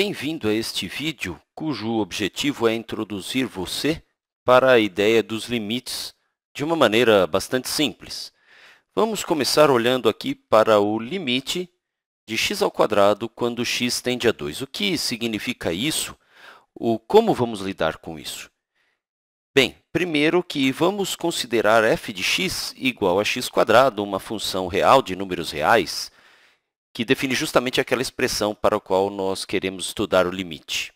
Bem-vindo a este vídeo, cujo objetivo é introduzir você para a ideia dos limites de uma maneira bastante simples. Vamos começar olhando aqui para o limite de x ao quadrado quando x tende a 2. O que significa isso? O como vamos lidar com isso? Bem, primeiro que vamos considerar f de x igual a x², uma função real de números reais, que define justamente aquela expressão para a qual nós queremos estudar o limite.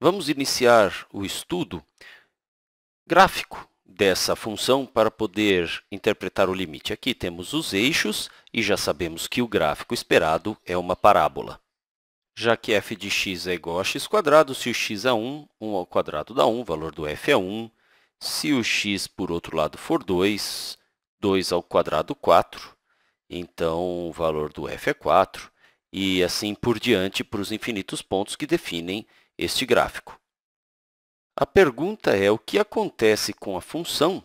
Vamos iniciar o estudo gráfico dessa função para poder interpretar o limite. Aqui temos os eixos e já sabemos que o gráfico esperado é uma parábola. Já que f de x é igual a x quadrado, se o x é 1, 1 ao quadrado dá 1, o valor do f é 1. Se o x, por outro lado, for 2, 2 ao quadrado 4, então, o valor do f é 4 e assim por diante para os infinitos pontos que definem este gráfico. A pergunta é o que acontece com a função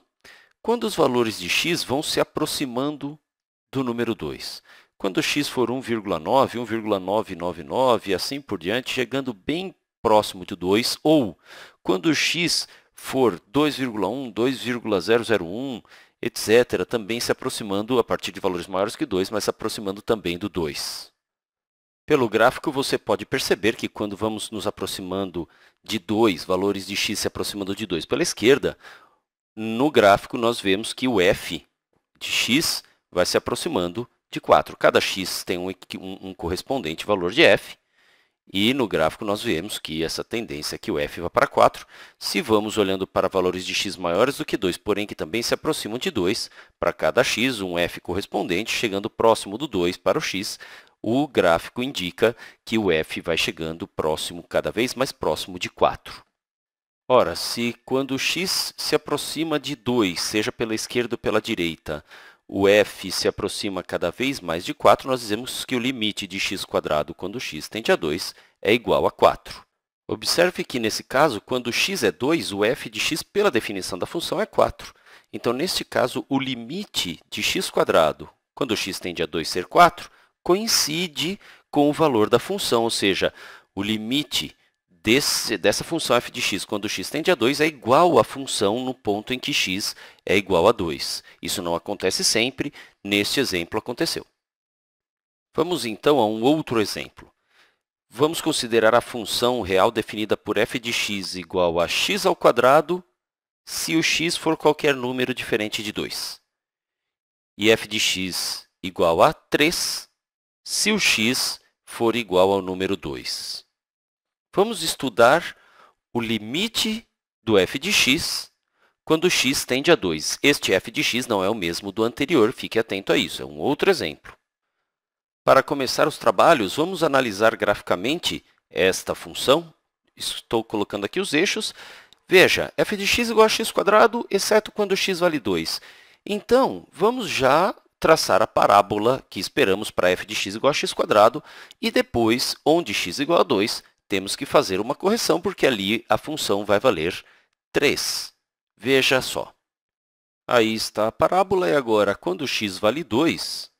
quando os valores de x vão se aproximando do número 2. Quando x for 1,9, 1,999 e assim por diante, chegando bem próximo de 2, ou quando x for 2,1, 2,001 etc., também se aproximando a partir de valores maiores que 2, mas se aproximando também do 2. Pelo gráfico, você pode perceber que quando vamos nos aproximando de 2, valores de x se aproximando de 2 pela esquerda, no gráfico nós vemos que o f de x vai se aproximando de 4. Cada x tem um, um, um correspondente valor de f, e no gráfico nós vemos que essa tendência que o f vai para 4, se vamos olhando para valores de x maiores do que 2, porém que também se aproximam de 2, para cada x, um f correspondente, chegando próximo do 2 para o x, o gráfico indica que o f vai chegando próximo, cada vez mais próximo de 4. Ora, se quando x se aproxima de 2, seja pela esquerda ou pela direita, o f se aproxima cada vez mais de 4, nós dizemos que o limite de x quando x tende a 2 é igual a 4. Observe que, nesse caso, quando x é 2, o f de x, pela definição da função, é 4. Então, neste caso, o limite de x quando x tende a 2 ser 4, coincide com o valor da função, ou seja, o limite desse, dessa função f de x quando x tende a 2 é igual à função no ponto em que x é igual a 2. Isso não acontece sempre, neste exemplo aconteceu. Vamos então a um outro exemplo. Vamos considerar a função real definida por f de x igual a x ao quadrado se o x for qualquer número diferente de 2. E f de x igual a 3 se o x for igual ao número 2. Vamos estudar o limite do f de x quando x tende a 2. Este f de x não é o mesmo do anterior, fique atento a isso, é um outro exemplo. Para começar os trabalhos, vamos analisar graficamente esta função. Estou colocando aqui os eixos. Veja, f de x igual a x quadrado, exceto quando x vale 2. Então, vamos já traçar a parábola que esperamos para f de x igual a x quadrado e depois, onde x igual a 2, temos que fazer uma correção, porque ali a função vai valer 3. Veja só. Aí está a parábola, e agora, quando x vale 2,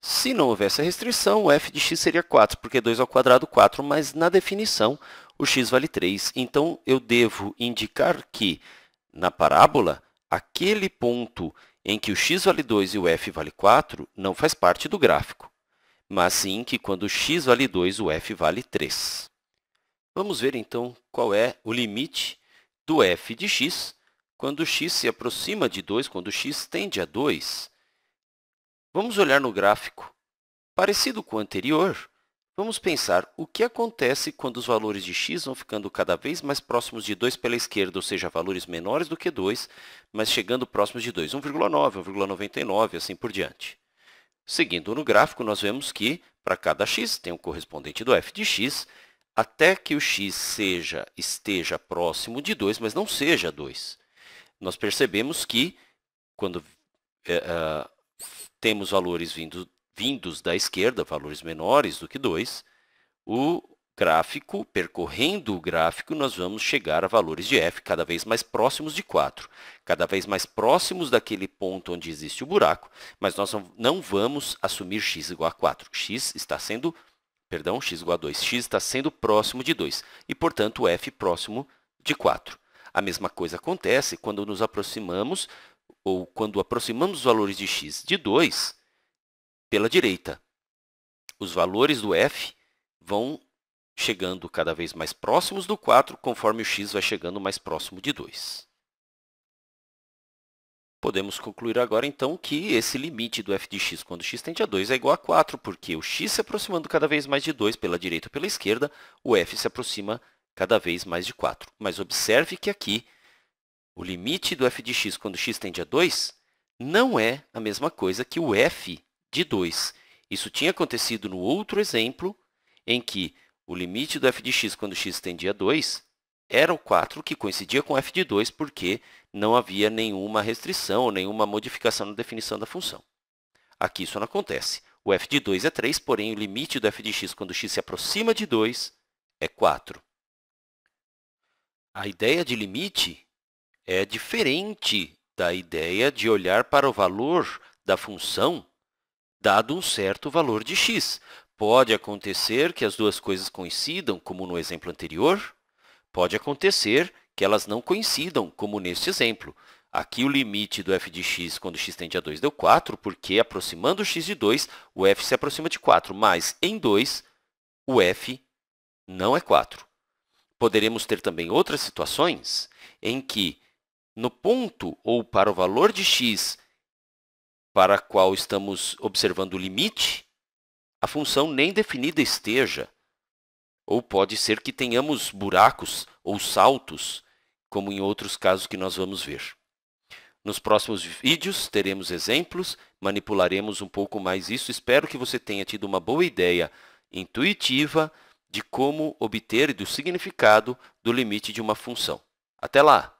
se não houvesse a restrição, f de x seria 4, porque 2 ao quadrado, 4, mas na definição o x vale 3. Então, eu devo indicar que, na parábola, aquele ponto em que o x vale 2 e o f vale 4 não faz parte do gráfico, mas sim que quando x vale 2, o f vale 3. Vamos ver, então, qual é o limite do f de x quando x se aproxima de 2, quando x tende a 2. Vamos olhar no gráfico. Parecido com o anterior, vamos pensar o que acontece quando os valores de x vão ficando cada vez mais próximos de 2 pela esquerda, ou seja, valores menores do que 2, mas chegando próximos de 2, 1,9, 1,99, assim por diante. Seguindo no gráfico, nós vemos que, para cada x, tem um correspondente do f de x, até que o x seja, esteja próximo de 2, mas não seja 2. Nós percebemos que, quando é, é, temos valores vindo, vindos da esquerda, valores menores do que 2, o gráfico, percorrendo o gráfico, nós vamos chegar a valores de f cada vez mais próximos de 4, cada vez mais próximos daquele ponto onde existe o buraco, mas nós não vamos assumir x igual a 4. x está sendo perdão, x igual a 2, x está sendo próximo de 2 e, portanto, f próximo de 4. A mesma coisa acontece quando nos aproximamos ou quando aproximamos os valores de x de 2 pela direita. Os valores do f vão chegando cada vez mais próximos do 4, conforme o x vai chegando mais próximo de 2. Podemos concluir agora então que esse limite do f de x quando x tende a 2 é igual a 4, porque o x se aproximando cada vez mais de 2 pela direita ou pela esquerda, o f se aproxima cada vez mais de 4. Mas observe que aqui o limite do f de x quando x tende a 2 não é a mesma coisa que o f de 2. Isso tinha acontecido no outro exemplo, em que o limite do f de x quando x tende a 2 era o 4 que coincidia com f de 2 porque não havia nenhuma restrição, nenhuma modificação na definição da função. Aqui isso não acontece. O f de 2 é 3, porém o limite do f de x quando x se aproxima de 2 é 4. A ideia de limite é diferente da ideia de olhar para o valor da função dado um certo valor de x. Pode acontecer que as duas coisas coincidam, como no exemplo anterior, Pode acontecer que elas não coincidam, como neste exemplo. Aqui o limite do f de x quando x tende a 2 deu 4, porque aproximando x de 2, o f se aproxima de 4, mas em 2, o f não é 4. Poderemos ter também outras situações em que, no ponto ou para o valor de x para qual estamos observando o limite, a função nem definida esteja, ou pode ser que tenhamos buracos ou saltos, como em outros casos que nós vamos ver. Nos próximos vídeos teremos exemplos, manipularemos um pouco mais isso. Espero que você tenha tido uma boa ideia intuitiva de como obter e do significado do limite de uma função. Até lá!